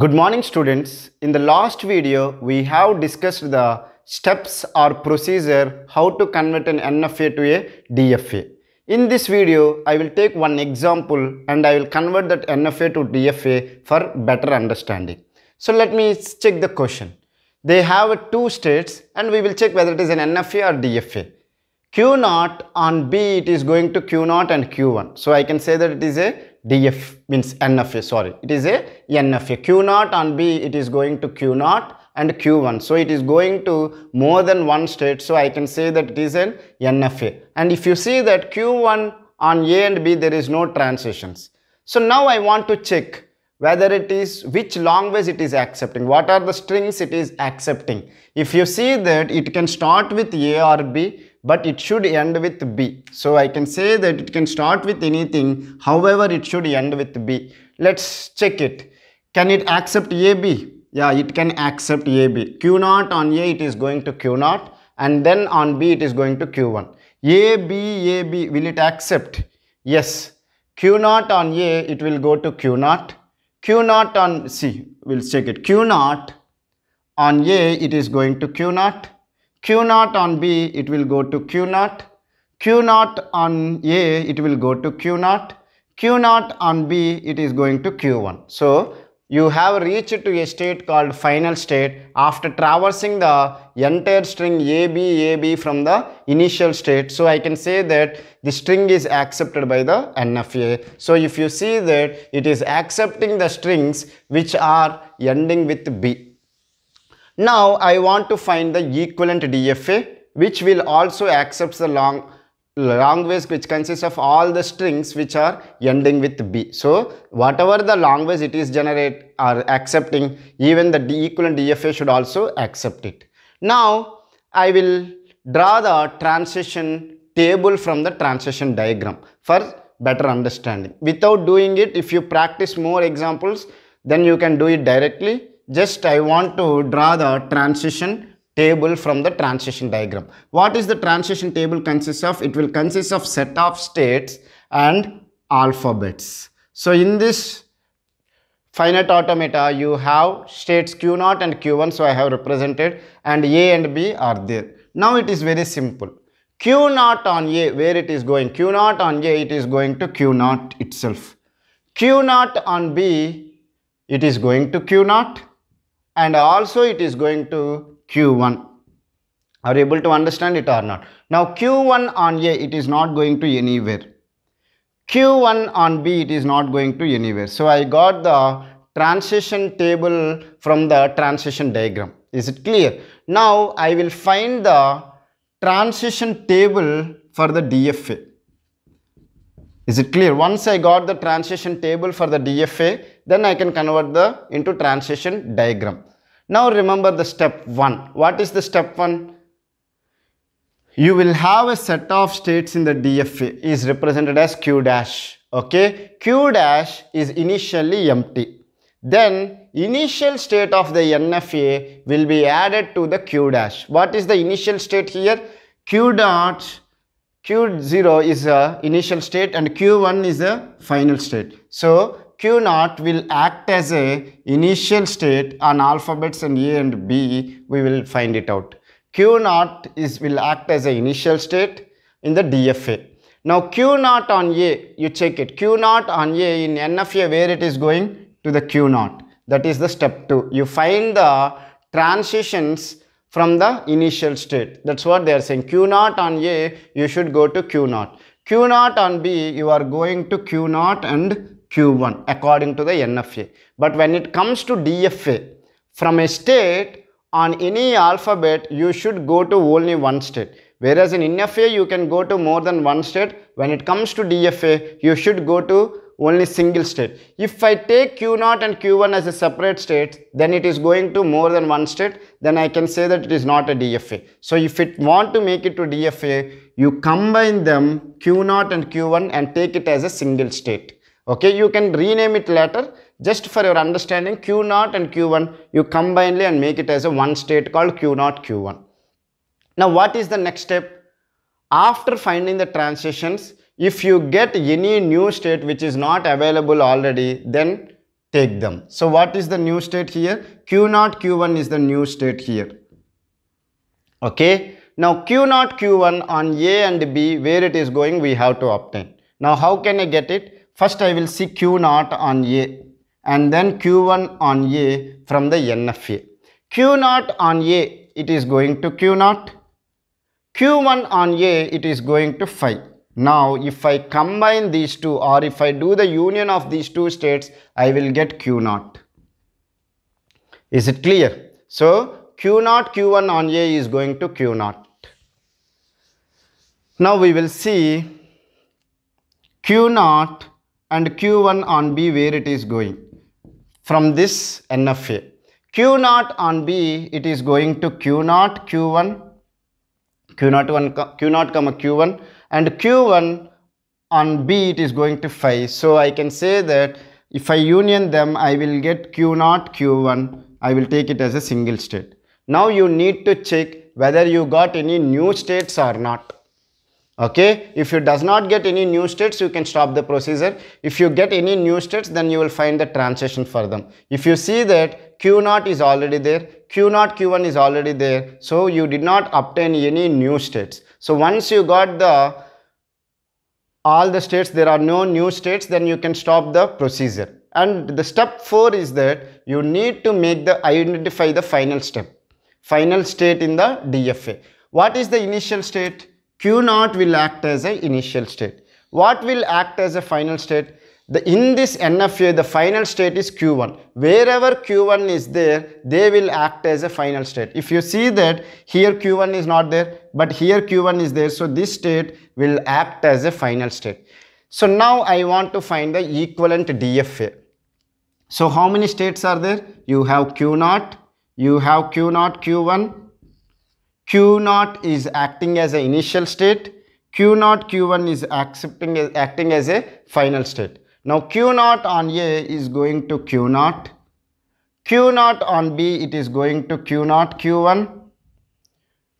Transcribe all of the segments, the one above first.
Good morning students. In the last video, we have discussed the steps or procedure how to convert an NFA to a DFA. In this video, I will take one example and I will convert that NFA to DFA for better understanding. So let me check the question. They have two states and we will check whether it is an NFA or DFA. Q0 on B it is going to Q0 and Q1. So I can say that it is a df means nfa sorry it is a nfa q0 on b it is going to q0 and q1 so it is going to more than one state so i can say that it is an nfa and if you see that q1 on a and b there is no transitions so now i want to check whether it is which ways it is accepting what are the strings it is accepting if you see that it can start with a or b but it should end with B. So I can say that it can start with anything, however it should end with B. Let's check it. Can it accept AB? Yeah, it can accept AB. Q0 on A it is going to Q0 and then on B it is going to Q1. AB, AB, will it accept? Yes. Q0 on A it will go to Q0. Q0 on C, we'll check it. Q0 on A it is going to Q0 Q naught on B, it will go to Q naught. Q naught on A, it will go to Q naught. Q naught on B, it is going to Q1. So, you have reached to a state called final state after traversing the entire string AB, AB from the initial state. So, I can say that the string is accepted by the NFA. So, if you see that it is accepting the strings which are ending with B. Now I want to find the equivalent DFA which will also accept the long language which consists of all the strings which are ending with b so whatever the language it is generate or accepting even the d equivalent dfa should also accept it now i will draw the transition table from the transition diagram for better understanding without doing it if you practice more examples then you can do it directly just I want to draw the transition table from the transition diagram. What is the transition table consists of? It will consist of set of states and alphabets. So in this finite automata you have states q0 and q1 so I have represented and a and b are there. Now it is very simple. q0 on a where it is going? q0 on a it is going to q0 itself. q0 on b it is going to q0 and also it is going to Q1. Are you able to understand it or not? Now Q1 on A, it is not going to anywhere. Q1 on B, it is not going to anywhere. So I got the transition table from the transition diagram. Is it clear? Now I will find the transition table for the DFA. Is it clear? Once I got the transition table for the DFA, then I can convert the into transition diagram. Now remember the step 1. What is the step 1? You will have a set of states in the DFA is represented as Q dash. Okay, Q dash is initially empty. Then initial state of the NFA will be added to the Q dash. What is the initial state here? Q dot Q0 is the initial state and Q1 is the final state. So Q0 will act as a initial state on alphabets and A and B we will find it out. Q0 is will act as a initial state in the DFA. Now Q0 on A you check it Q0 on A in NFA where it is going to the Q0 that is the step 2. You find the transitions from the initial state. That's what they are saying. Q naught on A, you should go to Q naught. Q naught on B, you are going to Q naught and Q1 according to the NFA. But when it comes to DFA, from a state on any alphabet, you should go to only one state. Whereas in NFA, you can go to more than one state. When it comes to DFA, you should go to only single state. If I take Q0 and Q1 as a separate state, then it is going to more than one state, then I can say that it is not a DFA. So if it want to make it to DFA, you combine them Q0 and Q1 and take it as a single state. Okay, you can rename it later. Just for your understanding, Q0 and Q1, you combine and make it as a one state called Q0, Q1. Now what is the next step? After finding the transitions, if you get any new state which is not available already, then take them. So what is the new state here? Q0, Q1 is the new state here. Okay. Now Q0, Q1 on A and B, where it is going, we have to obtain. Now how can I get it? First I will see Q0 on A and then Q1 on A from the NFA. Q0 on A, it is going to Q0. Q1 on A, it is going to 5. Now, if I combine these two or if I do the union of these two states, I will get Q 0 Is it clear? So, Q 0 Q1 on A is going to Q 0 Now, we will see Q 0 and Q1 on B where it is going from this NFA. Q 0 on B, it is going to Q 0 Q1 q01 q0 comma q1 and q1 on b it is going to phi so i can say that if i union them i will get q0 q1 i will take it as a single state now you need to check whether you got any new states or not okay if you does not get any new states you can stop the procedure if you get any new states then you will find the transition for them if you see that Q0 is already there, Q0, Q1 is already there. So you did not obtain any new states. So once you got the all the states, there are no new states, then you can stop the procedure. And the step 4 is that you need to make the identify the final step, final state in the DFA. What is the initial state? Q0 will act as a initial state. What will act as a final state? The, in this NFA, the final state is Q1. Wherever Q1 is there, they will act as a final state. If you see that here Q1 is not there, but here Q1 is there, so this state will act as a final state. So now I want to find the equivalent DFA. So how many states are there? You have Q0, you have Q0, Q1. Q0 is acting as an initial state. Q0, Q1 is accepting, acting as a final state. Now Q naught on A is going to Q naught. Q naught on B it is going to Q naught Q1.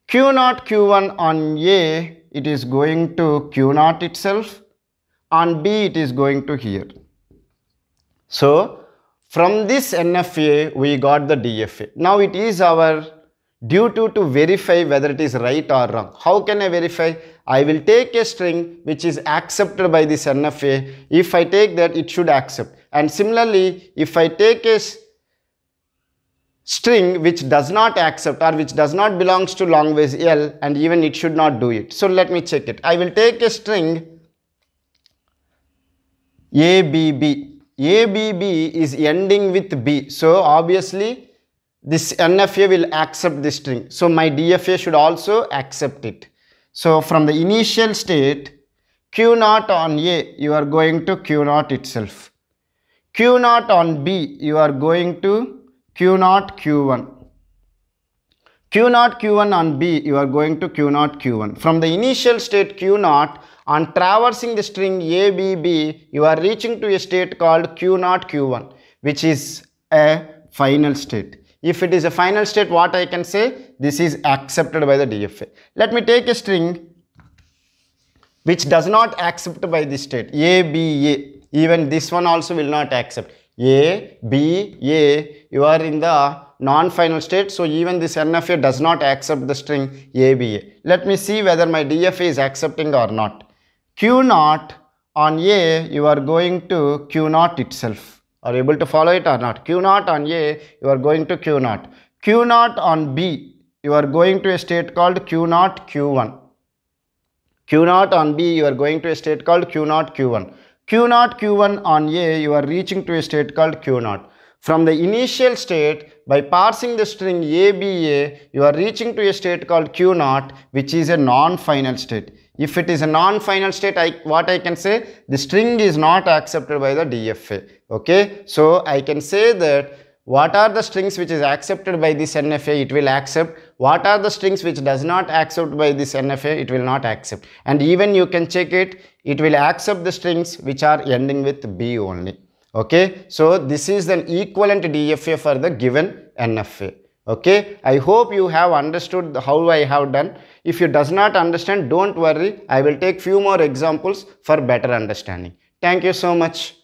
Q naught Q1 on A it is going to Q naught itself. On B it is going to here. So from this NFA we got the DFA. Now it is our due to to verify whether it is right or wrong. How can I verify? I will take a string which is accepted by this NFA. If I take that, it should accept. And similarly, if I take a string which does not accept or which does not belongs to long ways L and even it should not do it. So let me check it. I will take a string ABB. ABB is ending with B. So obviously this NFA will accept this string. So my DFA should also accept it. So from the initial state, Q0 on A, you are going to Q0 itself. Q0 on B, you are going to Q0 Q1. Q0 Q1 on B, you are going to Q0 Q1. From the initial state Q0, on traversing the string ABB, you are reaching to a state called Q0 Q1, which is a final state. If it is a final state, what I can say? This is accepted by the DFA. Let me take a string which does not accept by this state. A, B, A. Even this one also will not accept. A, B, A. You are in the non-final state. So even this NFA does not accept the string ABA. Let me see whether my DFA is accepting or not. Q naught on A, you are going to Q naught itself. Are you able to follow it or not? Q naught on A, you are going to Q naught. Q naught on B, you are going to a state called Q naught Q1. Q naught on B, you are going to a state called Q naught Q1. Q naught Q1 on A, you are reaching to a state called Q naught. From the initial state, by parsing the string ABA, you are reaching to a state called Q naught, which is a non-final state. If it is a non-final state, I, what I can say? The string is not accepted by the DFA. Okay. So, I can say that what are the strings which is accepted by this NFA, it will accept. What are the strings which does not accept by this NFA, it will not accept. And even you can check it, it will accept the strings which are ending with B only. Okay. So, this is an equivalent DFA for the given NFA okay i hope you have understood how i have done if you does not understand don't worry i will take few more examples for better understanding thank you so much